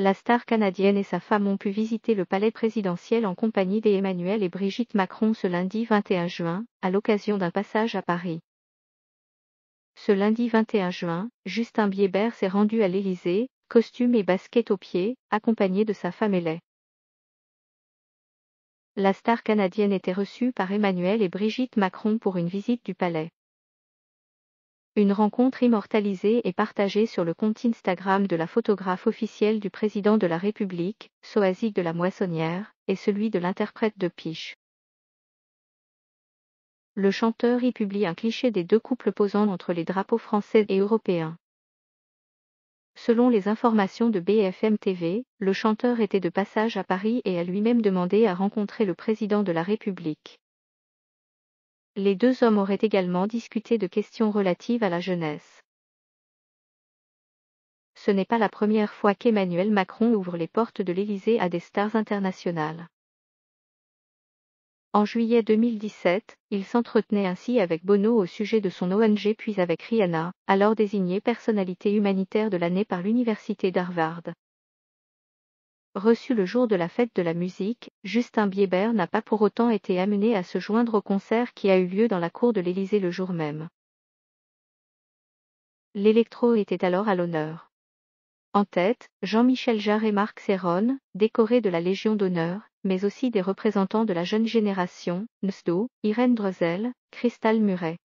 la star canadienne et sa femme ont pu visiter le palais présidentiel en compagnie d'Emmanuel et Brigitte Macron ce lundi 21 juin, à l'occasion d'un passage à Paris. Ce lundi 21 juin, Justin Bieber s'est rendu à l'Élysée, costume et basket aux pieds, accompagné de sa femme Hélène. La star canadienne était reçue par Emmanuel et Brigitte Macron pour une visite du palais. Une rencontre immortalisée et partagée sur le compte Instagram de la photographe officielle du président de la République, Soazic de la Moissonnière, et celui de l'interprète de Piche. Le chanteur y publie un cliché des deux couples posant entre les drapeaux français et européens. Selon les informations de BFM TV, le chanteur était de passage à Paris et a lui-même demandé à rencontrer le président de la République. Les deux hommes auraient également discuté de questions relatives à la jeunesse. Ce n'est pas la première fois qu'Emmanuel Macron ouvre les portes de l'Élysée à des stars internationales. En juillet 2017, il s'entretenait ainsi avec Bono au sujet de son ONG puis avec Rihanna, alors désignée personnalité humanitaire de l'année par l'Université d'Harvard reçu le jour de la fête de la musique, Justin Bieber n'a pas pour autant été amené à se joindre au concert qui a eu lieu dans la cour de l'Élysée le jour même. L'électro était alors à l'honneur. En tête, Jean-Michel Jarre et Marc Serron, décorés de la Légion d'honneur, mais aussi des représentants de la jeune génération, Nsdo, Irène Drezel, Crystal Muret.